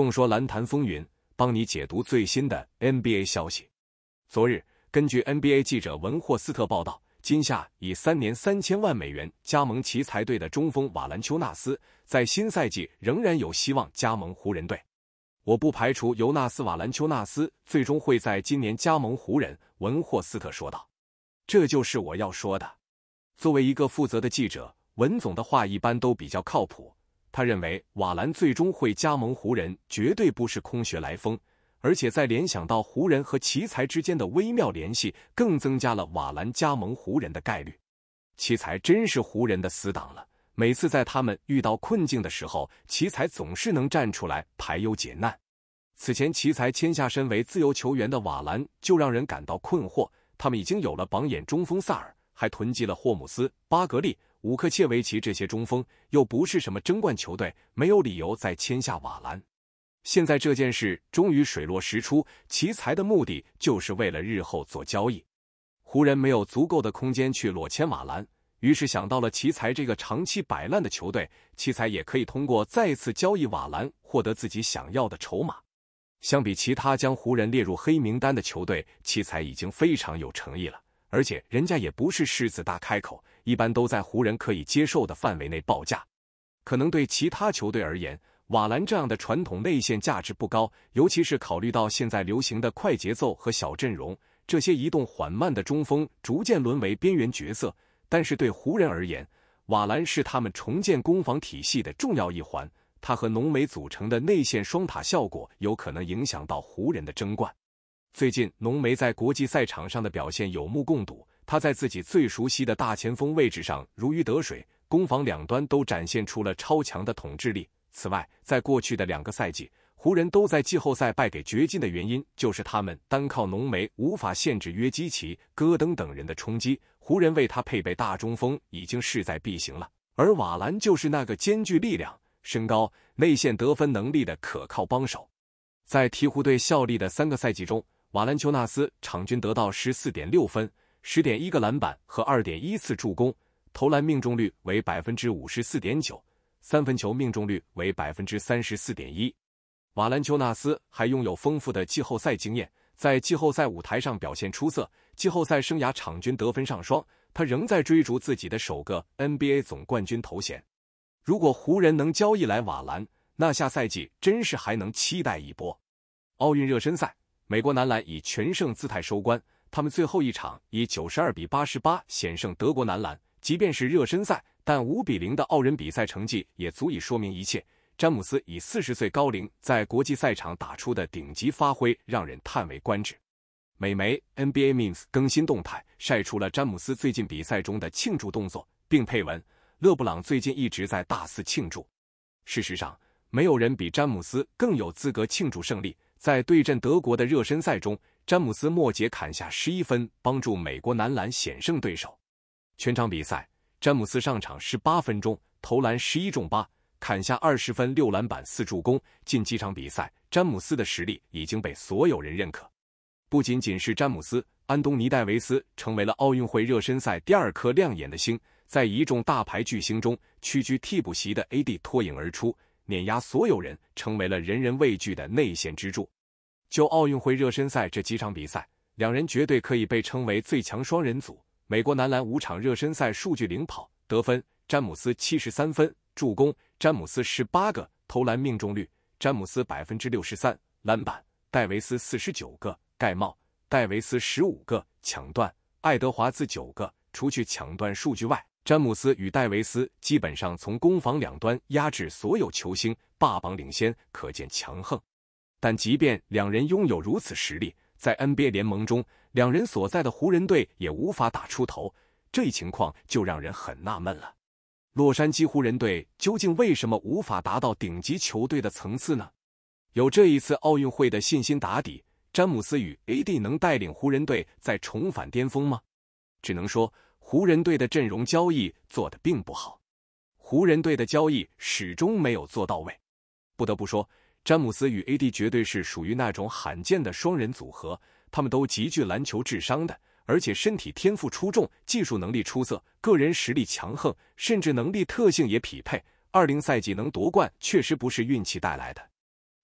众说篮坛风云，帮你解读最新的 NBA 消息。昨日，根据 NBA 记者文霍斯特报道，今夏以三年三千万美元加盟奇才队的中锋瓦兰丘纳斯，在新赛季仍然有希望加盟湖人队。我不排除尤纳斯瓦兰丘纳斯最终会在今年加盟湖人。文霍斯特说道：“这就是我要说的。作为一个负责的记者，文总的话一般都比较靠谱。”他认为瓦兰最终会加盟湖人，绝对不是空穴来风，而且在联想到湖人和奇才之间的微妙联系，更增加了瓦兰加盟湖人的概率。奇才真是湖人的死党了，每次在他们遇到困境的时候，奇才总是能站出来排忧解难。此前奇才签下身为自由球员的瓦兰就让人感到困惑，他们已经有了榜眼中锋萨尔，还囤积了霍姆斯、巴格利。武克切维奇这些中锋又不是什么争冠球队，没有理由再签下瓦兰。现在这件事终于水落石出，奇才的目的就是为了日后做交易。湖人没有足够的空间去裸签瓦兰，于是想到了奇才这个长期摆烂的球队。奇才也可以通过再次交易瓦兰获得自己想要的筹码。相比其他将湖人列入黑名单的球队，奇才已经非常有诚意了。而且人家也不是狮子大开口，一般都在湖人可以接受的范围内报价。可能对其他球队而言，瓦兰这样的传统内线价值不高，尤其是考虑到现在流行的快节奏和小阵容，这些移动缓慢的中锋逐渐沦为边缘角色。但是对湖人而言，瓦兰是他们重建攻防体系的重要一环，他和浓眉组成的内线双塔效果有可能影响到湖人的争冠。最近，浓眉在国际赛场上的表现有目共睹。他在自己最熟悉的大前锋位置上如鱼得水，攻防两端都展现出了超强的统治力。此外，在过去的两个赛季，湖人都在季后赛败给掘金的原因，就是他们单靠浓眉无法限制约基奇、戈登等人的冲击。湖人为他配备大中锋已经势在必行了。而瓦兰就是那个兼具力量、身高、内线得分能力的可靠帮手。在鹈鹕队效力的三个赛季中，瓦兰丘纳斯场均得到十四点六分、十点一个篮板和二点一次助攻，投篮命中率为百分之五十四点九，三分球命中率为百分之三十四点一。瓦兰丘纳斯还拥有丰富的季后赛经验，在季后赛舞台上表现出色，季后赛生涯场均得分上双。他仍在追逐自己的首个 NBA 总冠军头衔。如果湖人能交易来瓦兰，那下赛季真是还能期待一波。奥运热身赛。美国男篮以全胜姿态收官，他们最后一场以九十二比八十八险胜德国男篮。即便是热身赛，但五比零的傲人比赛成绩也足以说明一切。詹姆斯以四十岁高龄在国际赛场打出的顶级发挥，让人叹为观止。美媒 NBA Memes 更新动态，晒出了詹姆斯最近比赛中的庆祝动作，并配文：“勒布朗最近一直在大肆庆祝。事实上，没有人比詹姆斯更有资格庆祝胜利。”在对阵德国的热身赛中，詹姆斯末节砍下11分，帮助美国男篮险胜对手。全场比赛，詹姆斯上场18分钟，投篮11中8，砍下20分、6篮板、4助攻。近几场比赛，詹姆斯的实力已经被所有人认可。不仅仅是詹姆斯，安东尼戴维斯成为了奥运会热身赛第二颗亮眼的星。在一众大牌巨星中，屈居替补席的 AD 脱颖而出。碾压所有人，成为了人人畏惧的内线支柱。就奥运会热身赛这几场比赛，两人绝对可以被称为最强双人组。美国男篮五场热身赛数据领跑，得分：詹姆斯七十三分，助攻：詹姆斯十八个，投篮命中率：詹姆斯百分之六十三，篮板：戴维斯四十九个，盖帽：戴维斯十五个，抢断：爱德华兹九个。除去抢断数据外。詹姆斯与戴维斯基本上从攻防两端压制所有球星，霸榜领先，可见强横。但即便两人拥有如此实力，在 NBA 联盟中，两人所在的湖人队也无法打出头，这一情况就让人很纳闷了。洛杉矶湖人队究竟为什么无法达到顶级球队的层次呢？有这一次奥运会的信心打底，詹姆斯与 AD 能带领湖人队再重返巅峰吗？只能说。湖人队的阵容交易做得并不好，湖人队的交易始终没有做到位。不得不说，詹姆斯与 AD 绝对是属于那种罕见的双人组合，他们都极具篮球智商的，而且身体天赋出众，技术能力出色，个人实力强横，甚至能力特性也匹配。二零赛季能夺冠确实不是运气带来的，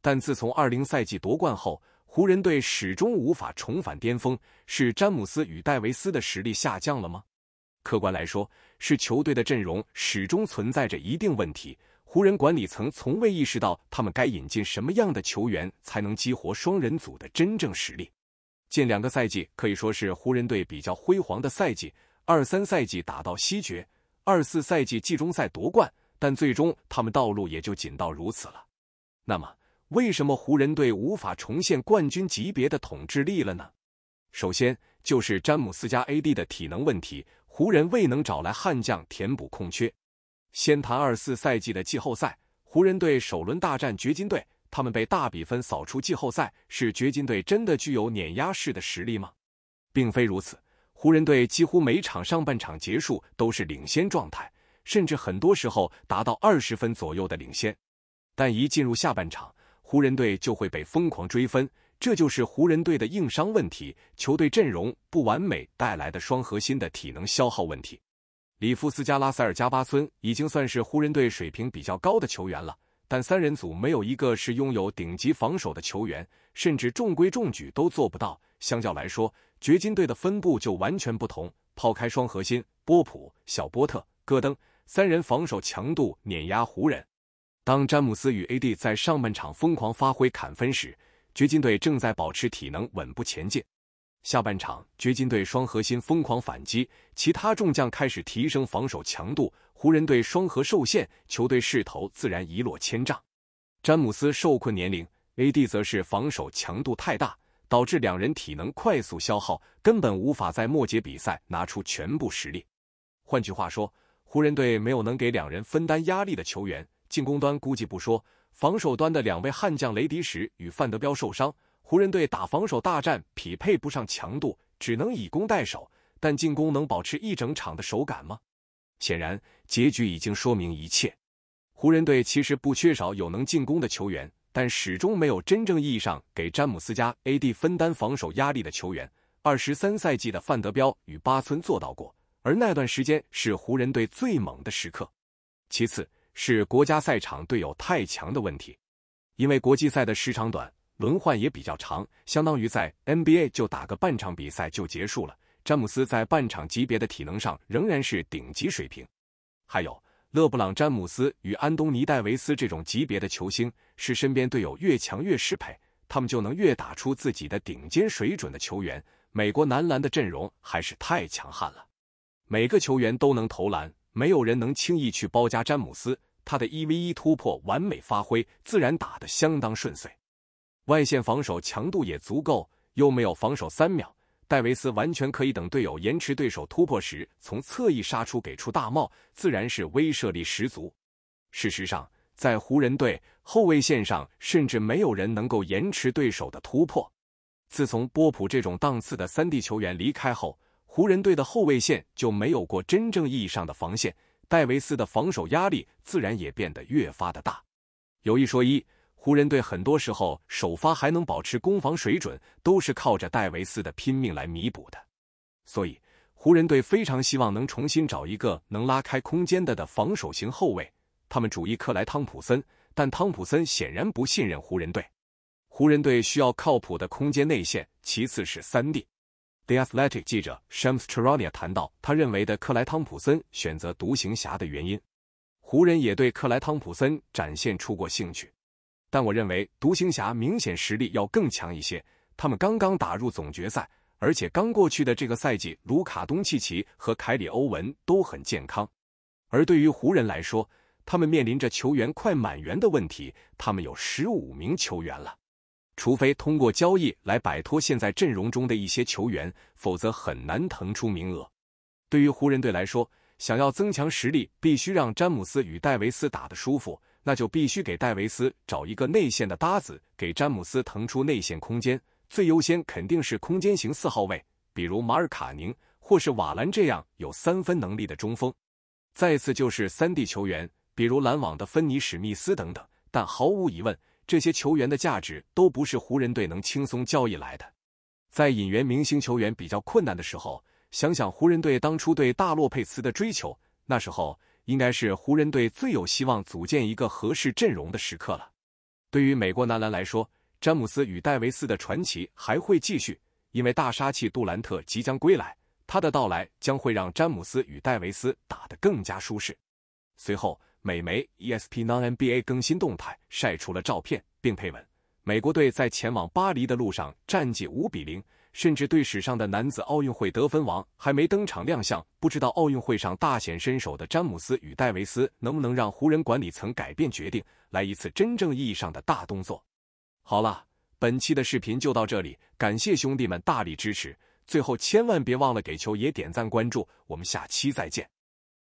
但自从二零赛季夺冠后，湖人队始终无法重返巅峰，是詹姆斯与戴维斯的实力下降了吗？客观来说，是球队的阵容始终存在着一定问题。湖人管理层从未意识到，他们该引进什么样的球员才能激活双人组的真正实力。近两个赛季可以说是湖人队比较辉煌的赛季，二三赛季打到西决，二四赛季季中赛夺冠，但最终他们道路也就仅到如此了。那么，为什么湖人队无法重现冠军级别的统治力了呢？首先，就是詹姆斯加 A.D 的体能问题。湖人未能找来悍将填补空缺。先谈二四赛季的季后赛，湖人队首轮大战掘金队，他们被大比分扫出季后赛，是掘金队真的具有碾压式的实力吗？并非如此，湖人队几乎每场上半场结束都是领先状态，甚至很多时候达到二十分左右的领先，但一进入下半场，湖人队就会被疯狂追分。这就是湖人队的硬伤问题，球队阵容不完美带来的双核心的体能消耗问题。里夫斯加拉塞尔加巴孙已经算是湖人队水平比较高的球员了，但三人组没有一个是拥有顶级防守的球员，甚至中规中矩都做不到。相较来说，掘金队的分布就完全不同。抛开双核心，波普、小波特、戈登三人防守强度碾压湖人。当詹姆斯与 AD 在上半场疯狂发挥砍分时，掘金队正在保持体能稳步前进，下半场掘金队双核心疯狂反击，其他众将开始提升防守强度。湖人队双核受限，球队势头自然一落千丈。詹姆斯受困年龄，AD 则是防守强度太大，导致两人体能快速消耗，根本无法在末节比赛拿出全部实力。换句话说，湖人队没有能给两人分担压力的球员，进攻端估计不说。防守端的两位悍将雷迪什与范德彪受伤，湖人队打防守大战匹配不上强度，只能以攻代守。但进攻能保持一整场的手感吗？显然，结局已经说明一切。湖人队其实不缺少有能进攻的球员，但始终没有真正意义上给詹姆斯加 AD 分担防守压力的球员。二十三赛季的范德彪与八村做到过，而那段时间是湖人队最猛的时刻。其次。是国家赛场队友太强的问题，因为国际赛的时长短，轮换也比较长，相当于在 NBA 就打个半场比赛就结束了。詹姆斯在半场级别的体能上仍然是顶级水平。还有勒布朗·詹姆斯与安东尼·戴维斯这种级别的球星，是身边队友越强越适配，他们就能越打出自己的顶尖水准的球员。美国男篮的阵容还是太强悍了，每个球员都能投篮。没有人能轻易去包夹詹姆斯，他的一 v 一突破完美发挥，自然打得相当顺遂。外线防守强度也足够，又没有防守三秒，戴维斯完全可以等队友延迟对手突破时，从侧翼杀出给出大帽，自然是威慑力十足。事实上，在湖人队后卫线上，甚至没有人能够延迟对手的突破。自从波普这种档次的三 D 球员离开后。湖人队的后卫线就没有过真正意义上的防线，戴维斯的防守压力自然也变得越发的大。有一说一，湖人队很多时候首发还能保持攻防水准，都是靠着戴维斯的拼命来弥补的。所以湖人队非常希望能重新找一个能拉开空间的的防守型后卫。他们主意克莱汤普森，但汤普森显然不信任湖人队。湖人队需要靠谱的空间内线，其次是三 D。The Athletic 记者 Shams Charania 谈到他认为的克莱汤普森选择独行侠的原因，湖人也对克莱汤普森展现出过兴趣，但我认为独行侠明显实力要更强一些。他们刚刚打入总决赛，而且刚过去的这个赛季，卢卡东契奇和凯里欧文都很健康。而对于湖人来说，他们面临着球员快满员的问题，他们有十五名球员了。除非通过交易来摆脱现在阵容中的一些球员，否则很难腾出名额。对于湖人队来说，想要增强实力，必须让詹姆斯与戴维斯打得舒服，那就必须给戴维斯找一个内线的搭子，给詹姆斯腾出内线空间。最优先肯定是空间型四号位，比如马尔卡宁或是瓦兰这样有三分能力的中锋；再次就是三 D 球员，比如篮网的芬尼·史密斯等等。但毫无疑问。这些球员的价值都不是湖人队能轻松交易来的，在引援明星球员比较困难的时候，想想湖人队当初对大洛佩兹的追求，那时候应该是湖人队最有希望组建一个合适阵容的时刻了。对于美国男篮来说，詹姆斯与戴维斯的传奇还会继续，因为大杀器杜兰特即将归来，他的到来将会让詹姆斯与戴维斯打得更加舒适。随后。美媒 ESPN NBA 更新动态，晒出了照片，并配文：美国队在前往巴黎的路上，战绩五比零，甚至队史上的男子奥运会得分王还没登场亮相。不知道奥运会上大显身手的詹姆斯与戴维斯能不能让湖人管理层改变决定，来一次真正意义上的大动作。好了，本期的视频就到这里，感谢兄弟们大力支持。最后，千万别忘了给球爷点赞关注，我们下期再见。